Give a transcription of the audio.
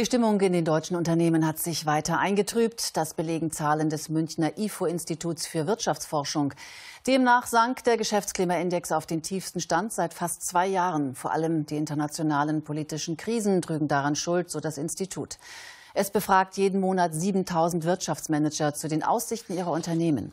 Die Stimmung in den deutschen Unternehmen hat sich weiter eingetrübt. Das belegen Zahlen des Münchner IFO-Instituts für Wirtschaftsforschung. Demnach sank der Geschäftsklimaindex auf den tiefsten Stand seit fast zwei Jahren. Vor allem die internationalen politischen Krisen trügen daran Schuld, so das Institut. Es befragt jeden Monat 7000 Wirtschaftsmanager zu den Aussichten ihrer Unternehmen.